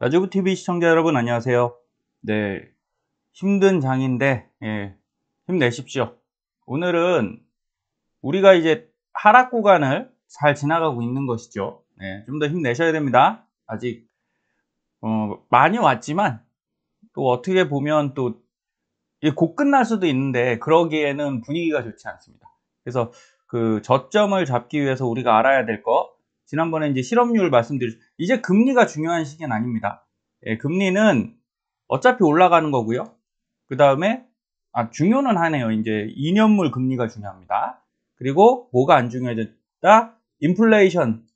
라즈부 TV 시청자 여러분 안녕하세요. 네, 힘든 장인데 예, 힘내십시오. 오늘은 우리가 이제 하락 구간을 잘 지나가고 있는 것이죠. 네, 예, 좀더 힘내셔야 됩니다. 아직 어, 많이 왔지만 또 어떻게 보면 또 곧 끝날 수도 있는데 그러기에는 분위기가 좋지 않습니다. 그래서 그 저점을 잡기 위해서 우리가 알아야 될것 지난번에 이제 실업률 말씀드렸죠. 이제 금리가 중요한 시기는 아닙니다. 예, 금리는 어차피 올라가는 거고요. 그 다음에 아, 중요는 하네요. 이제 2년물 금리가 중요합니다. 그리고 뭐가 안중요해졌다 인플레이션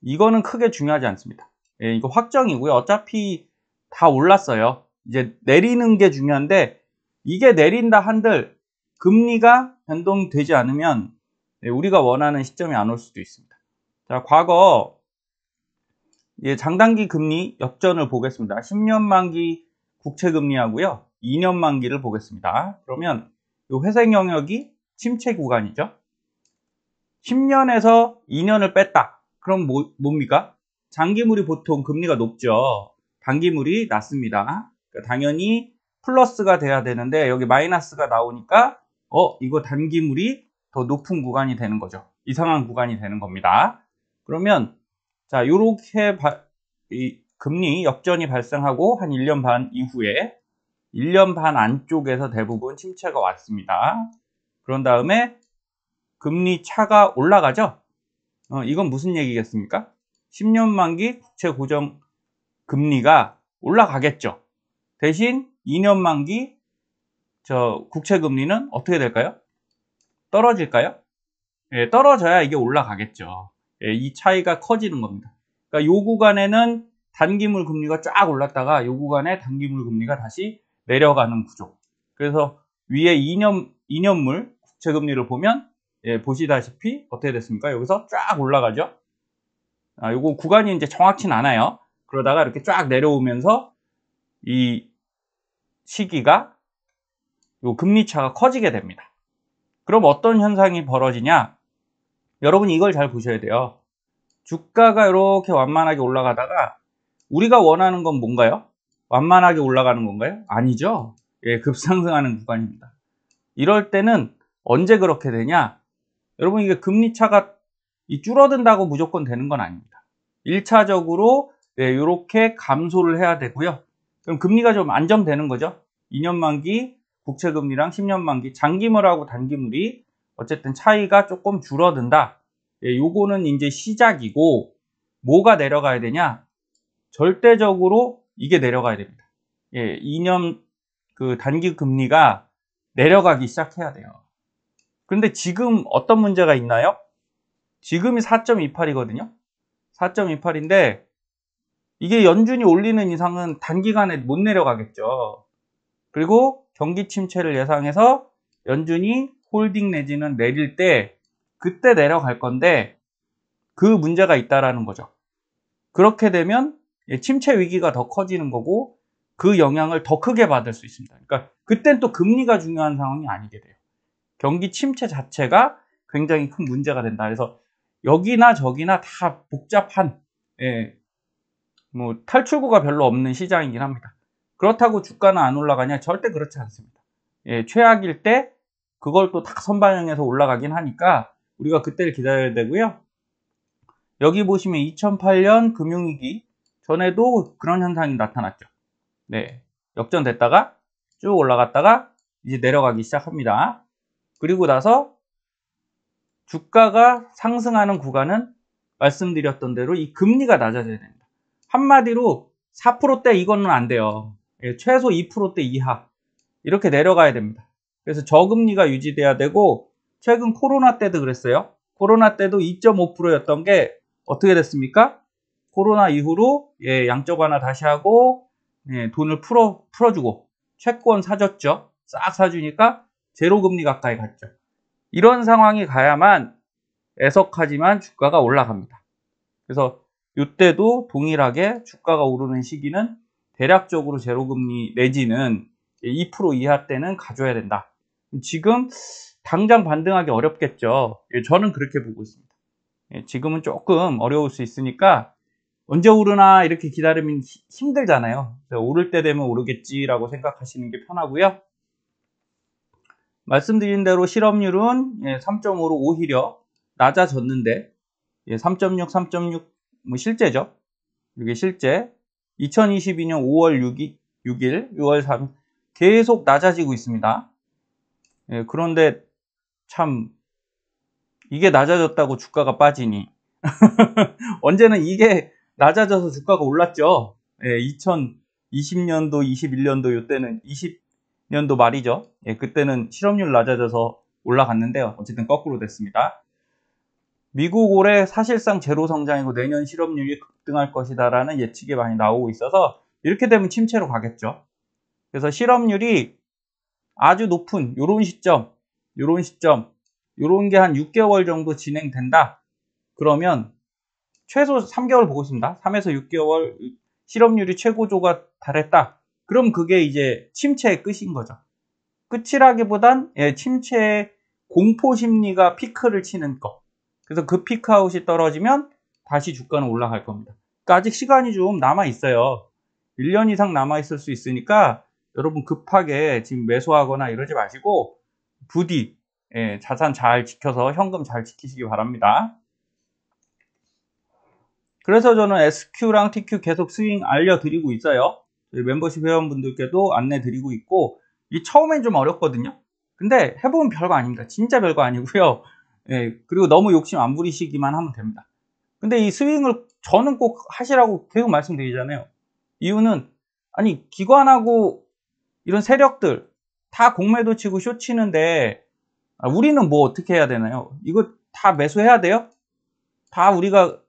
이거는 크게 중요하지 않습니다. 예, 이거 확정이고요. 어차피 다 올랐어요. 이제 내리는 게 중요한데 이게 내린다 한들 금리가 변동되지 않으면 예, 우리가 원하는 시점이 안 올 수도 있습니다. 자, 과거 예, 장단기 금리 역전을 보겠습니다. 10년 만기 국채 금리하고요. 2년 만기를 보겠습니다. 그러면 이회색 영역이 침체 구간이죠. 10년에서 2년을 뺐다. 그럼 뭐, 뭡니까? 장기물이 보통 금리가 높죠. 단기물이 낮습니다. 그러니까 당연히 플러스가 돼야 되는데 여기 마이너스가 나오니까 어 이거 단기물이 더 높은 구간이 되는 거죠. 이상한 구간이 되는 겁니다. 그러면 자 이렇게 금리 역전이 발생하고 한 1년 반 이후에 1년 반 안쪽에서 대부분 침체가 왔습니다. 그런 다음에 금리 차가 올라가죠. 어, 이건 무슨 얘기겠습니까? 10년 만기 국채 고정 금리가 올라가겠죠. 대신 2년 만기 저 국채 금리는 어떻게 될까요? 떨어질까요? 예, 떨어져야 이게 올라가겠죠. 예, 이 차이가 커지는 겁니다. 그러니까 요 구간에는 단기물 금리가 쫙 올랐다가 요 구간에 단기물 금리가 다시 내려가는 구조. 그래서 위에 2년 2년물 국채 금리를 보면 예, 보시다시피 어떻게 됐습니까? 여기서 쫙 올라가죠. 아, 요거 구간이 이제 정확진 않아요. 그러다가 이렇게 쫙 내려오면서 이 시기가 요 금리 차가 커지게 됩니다. 그럼 어떤 현상이 벌어지냐? 여러분 이걸 잘 보셔야 돼요. 주가가 이렇게 완만하게 올라가다가 우리가 원하는 건 뭔가요? 완만하게 올라가는 건가요? 아니죠. 예, 급상승하는 구간입니다. 이럴 때는 언제 그렇게 되냐? 여러분 이게 금리 차가 줄어든다고 무조건 되는 건 아닙니다. 1차적으로 네, 예, 이렇게 감소를 해야 되고요. 그럼 금리가 좀 안정되는 거죠. 2년 만기 국채 금리랑 10년 만기 장기물하고 단기물이 어쨌든 차이가 조금 줄어든다. 예, 요거는 이제 시작이고 뭐가 내려가야 되냐? 절대적으로 이게 내려가야 됩니다. 예, 이념 그 단기 금리가 내려가기 시작해야 돼요. 그런데 지금 어떤 문제가 있나요? 지금이 4.28이거든요. 4.28인데 이게 연준이 올리는 이상은 단기간에 못 내려가겠죠. 그리고 경기 침체를 예상해서 연준이 홀딩 내지는 내릴 때 그때 내려갈 건데 그 문제가 있다라는 거죠. 그렇게 되면 예, 침체 위기가 더 커지는 거고 그 영향을 더 크게 받을 수 있습니다. 그러니까 그땐 또 금리가 중요한 상황이 아니게 돼요. 경기 침체 자체가 굉장히 큰 문제가 된다. 그래서 여기나 저기나 다 복잡한 예, 뭐 탈출구가 별로 없는 시장이긴 합니다. 그렇다고 주가는 안 올라가냐? 절대 그렇지 않습니다. 예, 최악일 때 그걸 또다 선반영해서 올라가긴 하니까 우리가 그때를 기다려야 되고요. 여기 보시면 2008년 금융위기 전에도 그런 현상이 나타났죠. 네, 역전됐다가 쭉 올라갔다가 이제 내려가기 시작합니다. 그리고 나서 주가가 상승하는 구간은 말씀드렸던 대로 이 금리가 낮아져야 됩니다. 한마디로 4%대 이거는 안 돼요. 예, 최소 2%대 이하 이렇게 내려가야 됩니다. 그래서 저금리가 유지돼야 되고 최근 코로나 때도 그랬어요. 코로나 때도 2.5%였던 게 어떻게 됐습니까? 코로나 이후로 예, 양적 완화 다시 하고 예, 돈을 풀어 풀어주고 채권 사줬죠. 싹 사주니까 제로 금리 가까이 갔죠. 이런 상황이 가야만 애석하지만 주가가 올라갑니다. 그래서 이때도 동일하게 주가가 오르는 시기는 대략적으로 제로금리 내지는 2% 이하 때는 가져야 된다. 지금 당장 반등하기 어렵겠죠. 예, 저는 그렇게 보고 있습니다. 예, 지금은 조금 어려울 수 있으니까 언제 오르나 이렇게 기다리면 힘들잖아요. 오를 때 되면 오르겠지라고 생각하시는 게 편하고요. 말씀드린 대로 실업률은 3.5로 예, 오히려 낮아졌는데 3.6, 예, 3.6 뭐 실제죠. 이게 실제 2022년 5월 6일, 6일, 6월 3일 계속 낮아지고 있습니다. 예, 그런데 참 이게 낮아졌다고 주가가 빠지니 언제는 이게 낮아져서 주가가 올랐죠. 예, 2020년도, 21년도 이때는 20년도 말이죠. 예, 그때는 실업률 낮아져서 올라갔는데요. 어쨌든 거꾸로 됐습니다. 미국 올해 사실상 제로 성장이고 내년 실업률이 급등할 것이다라는 예측이 많이 나오고 있어서 이렇게 되면 침체로 가겠죠. 그래서 실업률이 아주 높은 요런 시점, 요런 시점, 요런게 한 6개월 정도 진행된다. 그러면 최소 3개월 보고 있습니다. 3에서 6개월 실업률이 최고조가 달했다. 그럼 그게 이제 침체의 끝인 거죠. 끝이라기보단 예, 침체의 공포 심리가 피크를 치는 거. 그래서 그 피크아웃이 떨어지면 다시 주가는 올라갈 겁니다. 그러니까 아직 시간이 좀 남아 있어요. 1년 이상 남아 있을 수 있으니까 여러분 급하게 지금 매수하거나 이러지 마시고 부디 예, 자산 잘 지켜서 현금 잘 지키시기 바랍니다. 그래서 저는 SQ랑 TQ 계속 스윙 알려드리고 있어요. 멤버십 회원분들께도 안내드리고 있고 이 처음엔 좀 어렵거든요. 근데 해보면 별거 아닙니다. 진짜 별거 아니고요. 예, 그리고 너무 욕심 안 부리시기만 하면 됩니다. 근데 이 스윙을 저는 꼭 하시라고 계속 말씀드리잖아요. 이유는 아니 기관하고 이런 세력들 다 공매도 치고 쇼 치는데 아, 우리는 뭐 어떻게 해야 되나요? 이거 다 매수해야 돼요? 다 우리가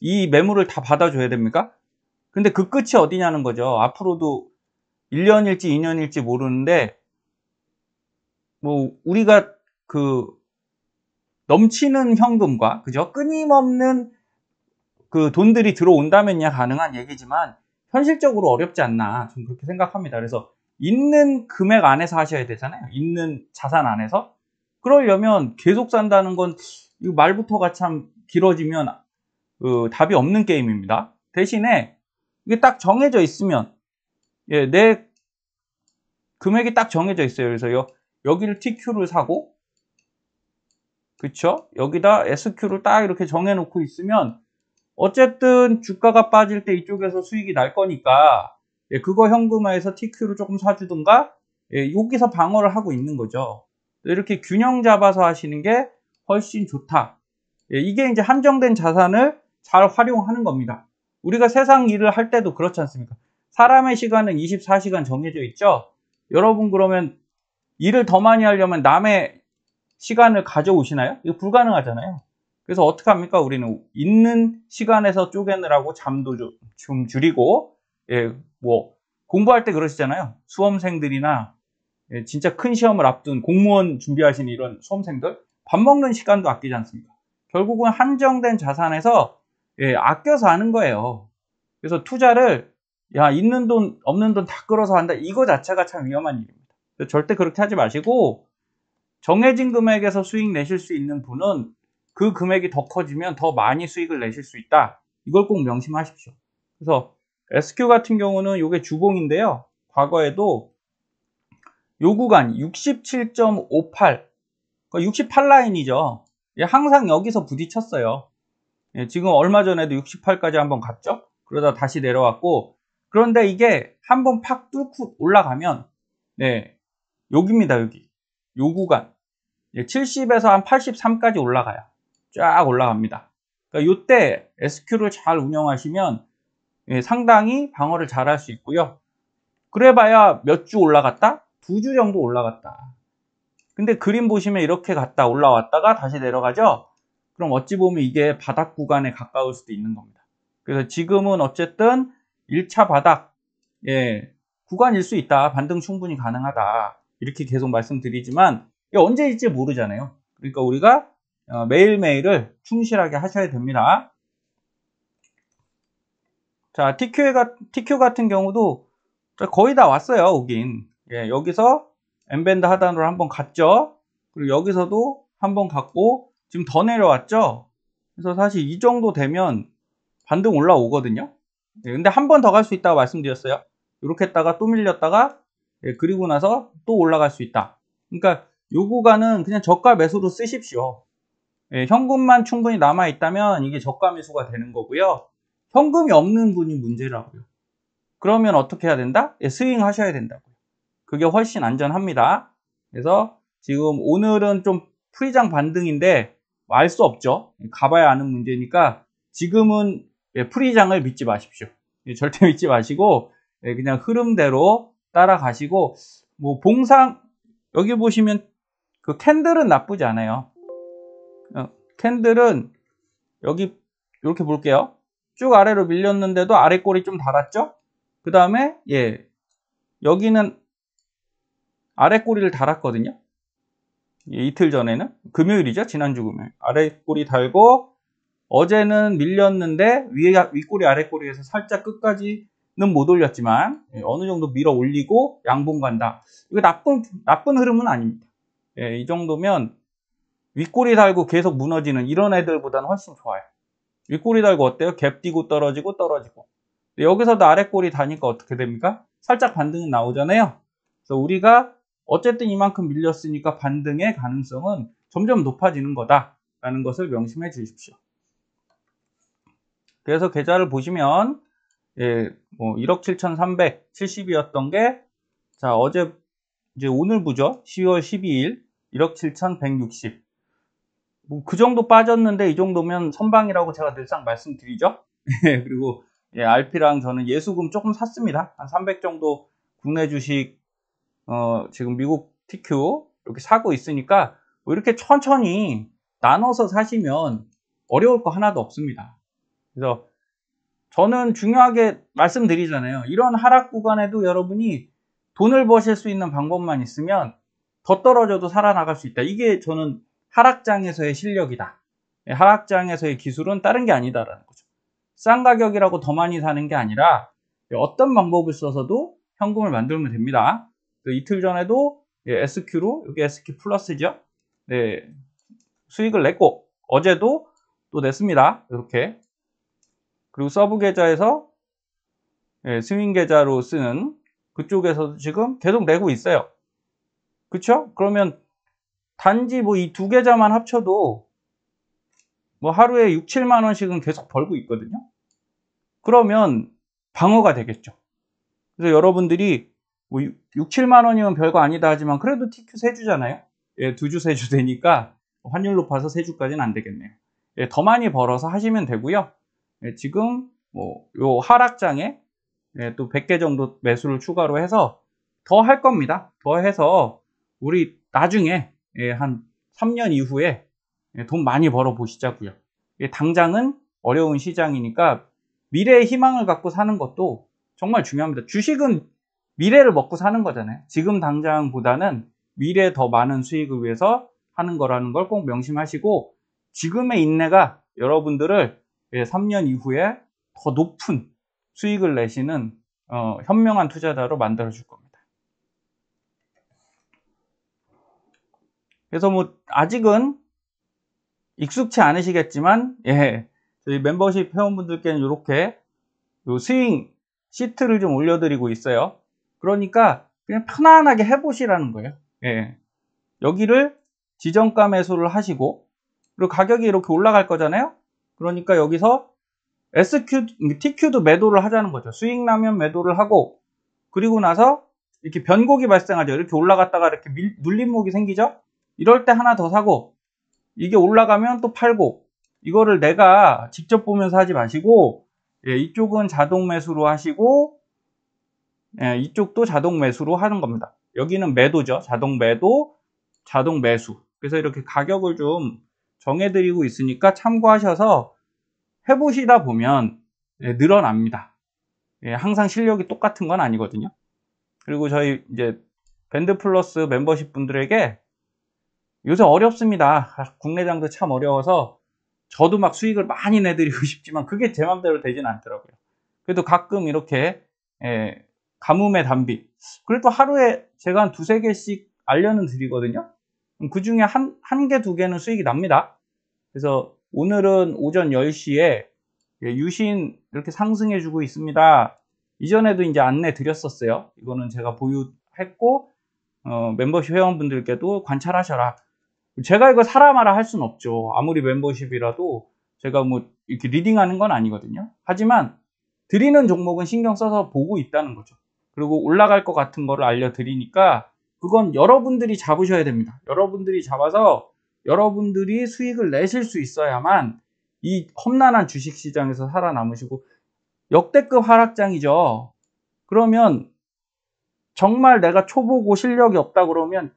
이 매물을 다 받아줘야 됩니까? 근데 그 끝이 어디냐는 거죠. 앞으로도 1년일지 2년일지 모르는데 뭐 우리가 그 넘치는 현금과 그죠? 끊임없는 그 돈들이 들어온다면야 가능한 얘기지만 현실적으로 어렵지 않나 좀 그렇게 생각합니다. 그래서 있는 금액 안에서 하셔야 되잖아요. 있는 자산 안에서. 그러려면 계속 산다는 건 이거 말부터가 참 길어지면 어, 답이 없는 게임입니다. 대신에 이게 딱 정해져 있으면 예, 내 금액이 딱 정해져 있어요. 그래서 여, 여기를 TQ를 사고 그쵸? 여기다 SQ를 딱 이렇게 정해놓고 있으면 어쨌든 주가가 빠질 때 이쪽에서 수익이 날 거니까 예, 그거 현금화해서 TQ를 조금 사주든가 예, 여기서 방어를 하고 있는 거죠. 이렇게 균형 잡아서 하시는 게 훨씬 좋다. 예, 이게 이제 한정된 자산을 잘 활용하는 겁니다. 우리가 세상 일을 할 때도 그렇지 않습니까? 사람의 시간은 24시간 정해져 있죠. 여러분 그러면 일을 더 많이 하려면 남의 시간을 가져오시나요? 이거 불가능하잖아요. 그래서 어떻게 합니까? 우리는 있는 시간에서 쪼개느라고 잠도 좀 줄이고 예, 뭐 공부할 때 그러시잖아요. 수험생들이나 예, 진짜 큰 시험을 앞둔 공무원 준비하신 이런 수험생들 밥 먹는 시간도 아끼지 않습니다. 결국은 한정된 자산에서 예, 아껴서 하는 거예요. 그래서 투자를 야 있는 돈 없는 돈 다 끌어서 한다 이거 자체가 참 위험한 일입니다. 절대 그렇게 하지 마시고 정해진 금액에서 수익 내실 수 있는 분은 그 금액이 더 커지면 더 많이 수익을 내실 수 있다. 이걸 꼭 명심하십시오. 그래서 SQ 같은 경우는 이게 주봉인데요. 과거에도 요 구간 67.58 68라인이죠. 항상 여기서 부딪혔어요. 예, 지금 얼마 전에도 68까지 한번 갔죠? 그러다 다시 내려왔고 그런데 이게 한번 팍 뚫고 올라가면 네 여기입니다 여기 요 구간 70에서 예, 한 83까지 올라가요 쫙 올라갑니다 그러니까 이때 SQ를 잘 운영하시면 예, 상당히 방어를 잘 할 수 있고요. 그래봐야 몇 주 올라갔다? 두 주 정도 올라갔다. 근데 그림 보시면 이렇게 갔다 올라왔다가 다시 내려가죠? 그럼 어찌 보면 이게 바닥 구간에 가까울 수도 있는 겁니다. 그래서 지금은 어쨌든 1차 바닥 예, 구간일 수 있다. 반등 충분히 가능하다. 이렇게 계속 말씀드리지만 이게 언제일지 모르잖아요. 그러니까 우리가 어, 매일매일을 충실하게 하셔야 됩니다. 자, TQ가, TQ 같은 경우도 거의 다 왔어요, 오긴. 예, 여기서 M밴드 하단으로 한번 갔죠. 그리고 여기서도 한번 갔고, 지금 더 내려왔죠. 그래서 사실 이 정도 되면 반등 올라오거든요. 예, 근데 한 번 더 갈 수 있다고 말씀드렸어요. 이렇게 했다가 또 밀렸다가, 예, 그리고 나서 또 올라갈 수 있다. 그러니까 요 구간은 그냥 저가 매수로 쓰십시오. 예, 현금만 충분히 남아있다면 이게 저가 매수가 되는 거고요. 현금이 없는 분이 문제라고요. 그러면 어떻게 해야 된다? 예, 스윙 하셔야 된다고요. 그게 훨씬 안전합니다. 그래서 지금 오늘은 좀 프리장 반등인데 알수 없죠. 가봐야 아는 문제니까 지금은 예, 프리장을 믿지 마십시오. 예, 절대 믿지 마시고 예, 그냥 흐름대로 따라가시고 뭐 봉상 여기 보시면 그 캔들은 나쁘지 않아요. 어, 캔들은 여기 이렇게 볼게요. 쭉 아래로 밀렸는데도 아래 꼬리 좀 달았죠? 그 다음에 예 여기는 아래 꼬리를 달았거든요. 예, 이틀 전에는 금요일이죠. 지난주 금요일 아래 꼬리 달고 어제는 밀렸는데 위에 윗꼬리 아래꼬리에서 살짝 끝까지는 못 올렸지만 예, 어느 정도 밀어 올리고 양봉 간다. 이거 나쁜 나쁜 흐름은 아닙니다. 예, 이 정도면 윗꼬리 달고 계속 무너지는 이런 애들보다는 훨씬 좋아요. 윗꼬리 달고 어때요? 갭 뛰고 떨어지고 떨어지고 여기서도 아랫꼬리 다니까 어떻게 됩니까? 살짝 반등이 나오잖아요 그래서 우리가 어쨌든 이만큼 밀렸으니까 반등의 가능성은 점점 높아지는 거다라는 것을 명심해 주십시오 그래서 계좌를 보시면 예, 뭐 1억 7,370이었던 게자 어제 이제 오늘 부죠 10월 12일 1억 7,160 뭐그 정도 빠졌는데 이 정도면 선방이라고 제가 늘상 말씀드리죠. 예, 그리고 예, 알피랑 저는 예수금 조금 샀습니다. 한 300 정도 국내 주식 어, 지금 미국 TQ 이렇게 사고 있으니까 뭐 이렇게 천천히 나눠서 사시면 어려울 거 하나도 없습니다. 그래서 저는 중요하게 말씀드리잖아요. 이런 하락 구간에도 여러분이 돈을 버실 수 있는 방법만 있으면 더 떨어져도 살아나갈 수 있다. 이게 저는 하락장에서의 실력이다. 예, 하락장에서의 기술은 다른 게 아니다라는 거죠. 싼 가격이라고 더 많이 사는 게 아니라 예, 어떤 방법을 써서도 현금을 만들면 됩니다. 그 이틀 전에도 예, SQ로 여기 SQ 플러스죠. 네, 수익을 냈고 어제도 또 냈습니다. 이렇게 그리고 서브 계좌에서 예, 스윙 계좌로 쓰는 그쪽에서도 지금 계속 내고 있어요. 그렇죠? 그러면 단지 뭐 이두 계좌만 합쳐도 뭐 하루에 6, 7만 원씩은 계속 벌고 있거든요. 그러면 방어가 되겠죠. 그래서 여러분들이 뭐 6, 7만 원이면 별거 아니다 하지만 그래도 TQ 세 주잖아요. 예, 두 주, 세 주 되니까 환율 높아서 세 주까지는 안 되겠네요. 예, 더 많이 벌어서 하시면 되고요. 예, 지금 뭐 요 하락장에 예, 또 100개 정도 매수를 추가로 해서 더 할 겁니다. 더 해서 우리 나중에 예, 한 3년 이후에 예, 돈 많이 벌어 보시자고요. 예, 당장은 어려운 시장이니까 미래의 희망을 갖고 사는 것도 정말 중요합니다. 주식은 미래를 먹고 사는 거잖아요. 지금 당장보다는 미래에 더 많은 수익을 위해서 하는 거라는 걸 꼭 명심하시고 지금의 인내가 여러분들을 3년 이후에 더 높은 수익을 내시는 어, 현명한 투자자로 만들어줄 겁니다. 그래서 뭐 아직은 익숙치 않으시겠지만 예 저희 멤버십 회원분들께는 이렇게 요 스윙 시트를 좀 올려드리고 있어요 그러니까 그냥 편안하게 해보시라는 거예요 예 여기를 지정가 매수를 하시고 그리고 가격이 이렇게 올라갈 거잖아요 그러니까 여기서 SQ, TQ도 매도를 하자는 거죠 스윙라면 매도를 하고 그리고 나서 이렇게 변곡이 발생하죠 이렇게 올라갔다가 이렇게 밀, 눌림목이 생기죠 이럴 때 하나 더 사고 이게 올라가면 또 팔고 이거를 내가 직접 보면서 하지 마시고 예, 이쪽은 자동 매수로 하시고 예, 이쪽도 자동 매수로 하는 겁니다. 여기는 매도죠. 자동 매도, 자동 매수. 그래서 이렇게 가격을 좀 정해드리고 있으니까 참고하셔서 해보시다 보면 예, 늘어납니다. 예, 항상 실력이 똑같은 건 아니거든요. 그리고 저희 이제 밴드 플러스 멤버십 분들에게 요새 어렵습니다. 아, 국내장도 참 어려워서 저도 막 수익을 많이 내드리고 싶지만 그게 제 마음대로 되진 않더라고요. 그래도 가끔 이렇게 예, 가뭄의 담비 그래도 하루에 제가 한 두세 개씩 알려는 드리거든요. 그 중에 한, 한 개, 두 개는 수익이 납니다. 그래서 오늘은 오전 10시에 예, 유신 이렇게 상승해주고 있습니다. 이전에도 이제 안내 드렸었어요. 이거는 제가 보유했고, 어, 멤버십 회원분들께도 관찰하셔라. 제가 이거 사람하라 할 수는 없죠. 아무리 멤버십이라도 제가 뭐 이렇게 리딩하는 건 아니거든요. 하지만 드리는 종목은 신경 써서 보고 있다는 거죠. 그리고 올라갈 것 같은 거를 알려드리니까 그건 여러분들이 잡으셔야 됩니다. 여러분들이 잡아서 여러분들이 수익을 내실 수 있어야만 이 험난한 주식시장에서 살아남으시고 역대급 하락장이죠. 그러면 정말 내가 초보고 실력이 없다 그러면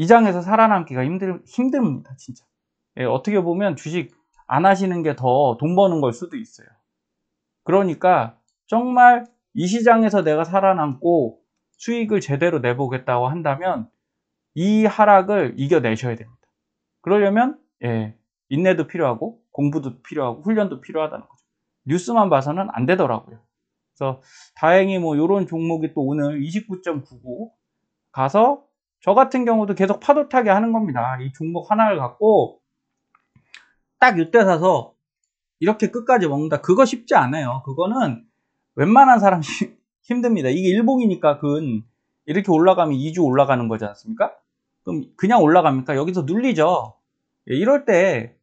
이 장에서 살아남기가 힘들, 힘듭니다, 진짜. 예, 어떻게 보면 주식 안 하시는 게 더 돈 버는 걸 수도 있어요. 그러니까 정말 이 시장에서 내가 살아남고 수익을 제대로 내보겠다고 한다면 이 하락을 이겨내셔야 됩니다. 그러려면 예, 인내도 필요하고 공부도 필요하고 훈련도 필요하다는 거죠. 뉴스만 봐서는 안 되더라고요. 그래서 다행히 뭐 이런 종목이 또 오늘 29.99 가서 저 같은 경우도 계속 파도 타기 하는 겁니다. 이 종목 하나를 갖고 딱 이때 사서 이렇게 끝까지 먹는다. 그거 쉽지 않아요. 그거는 웬만한 사람이 힘듭니다. 이게 일봉이니까 근 이렇게 올라가면 2주 올라가는 거지 않습니까? 그럼 그냥 올라갑니까? 여기서 눌리죠. 예, 이럴 때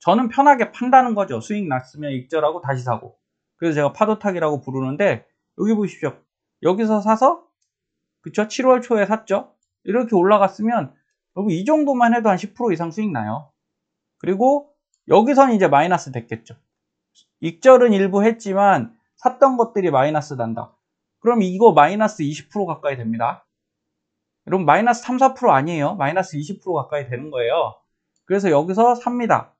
저는 편하게 판다는 거죠. 수익 났으면 익절하고 다시 사고. 그래서 제가 파도 타기라고 부르는데 여기 보십시오. 여기서 사서 그쵸? 7월 초에 샀죠. 이렇게 올라갔으면 여러분 이 정도만 해도 한 10% 이상 수익 나요. 그리고 여기선 이제 마이너스 됐겠죠. 익절은 일부 했지만 샀던 것들이 마이너스 난다. 그럼 이거 마이너스 20% 가까이 됩니다. 여러분 마이너스 3, 4% 아니에요. 마이너스 20% 가까이 되는 거예요. 그래서 여기서 삽니다.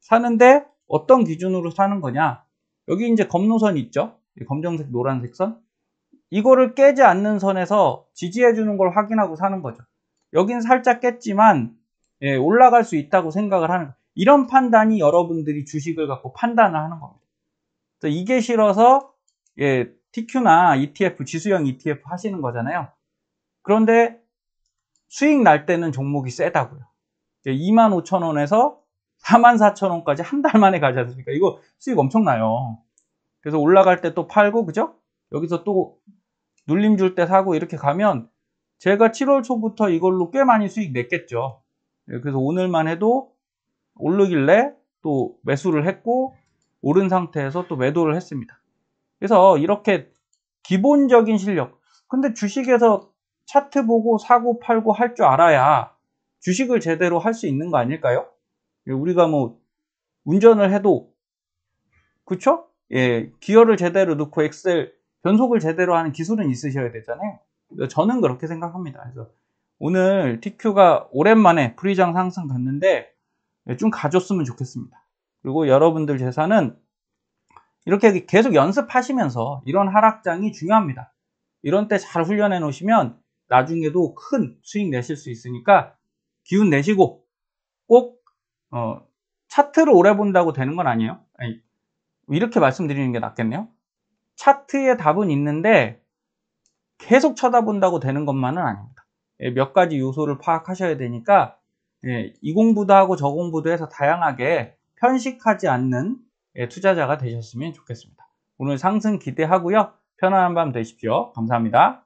사는데 어떤 기준으로 사는 거냐? 여기 이제 검노선 있죠? 검정색, 노란색 선. 이거를 깨지 않는 선에서 지지해 주는 걸 확인하고 사는 거죠. 여긴 살짝 깼지만 예, 올라갈 수 있다고 생각을 하는 거예요. 이런 판단이 여러분들이 주식을 갖고 판단을 하는 겁니다. 이게 싫어서 예, TQ나 ETF, 지수형 ETF 하시는 거잖아요. 그런데 수익 날 때는 종목이 세다고요. 25,000원에서 예, 44,000원까지 한 달 만에 가지 않습니까? 이거 수익 엄청나요. 그래서 올라갈 때 또 팔고, 그죠? 여기서 또 눌림 줄 때 사고 이렇게 가면 제가 7월 초부터 이걸로 꽤 많이 수익 냈겠죠. 예, 그래서 오늘만 해도 오르길래 또 매수를 했고 오른 상태에서 또 매도를 했습니다. 그래서 이렇게 기본적인 실력. 근데 주식에서 차트 보고 사고 팔고 할 줄 알아야 주식을 제대로 할 수 있는 거 아닐까요? 예, 우리가 뭐 운전을 해도 그쵸? 예, 기어를 제대로 넣고 엑셀 변속을 제대로 하는 기술은 있으셔야 되잖아요. 저는 그렇게 생각합니다. 그래서 오늘 TQ가 오랜만에 프리장 상승 갔는데 좀 가줬으면 좋겠습니다. 그리고 여러분들 재산은 이렇게 계속 연습하시면서 이런 하락장이 중요합니다. 이런 때 잘 훈련해 놓으시면 나중에도 큰 수익 내실 수 있으니까 기운 내시고 꼭 어, 차트를 오래 본다고 되는 건 아니에요. 이렇게 말씀드리는 게 낫겠네요. 차트에 답은 있는데 계속 쳐다본다고 되는 것만은 아닙니다. 예, 몇 가지 요소를 파악하셔야 되니까 예, 이 공부도 하고 저 공부도 해서 다양하게 편식하지 않는 예, 투자자가 되셨으면 좋겠습니다. 오늘 상승 기대하고요. 편안한 밤 되십시오. 감사합니다.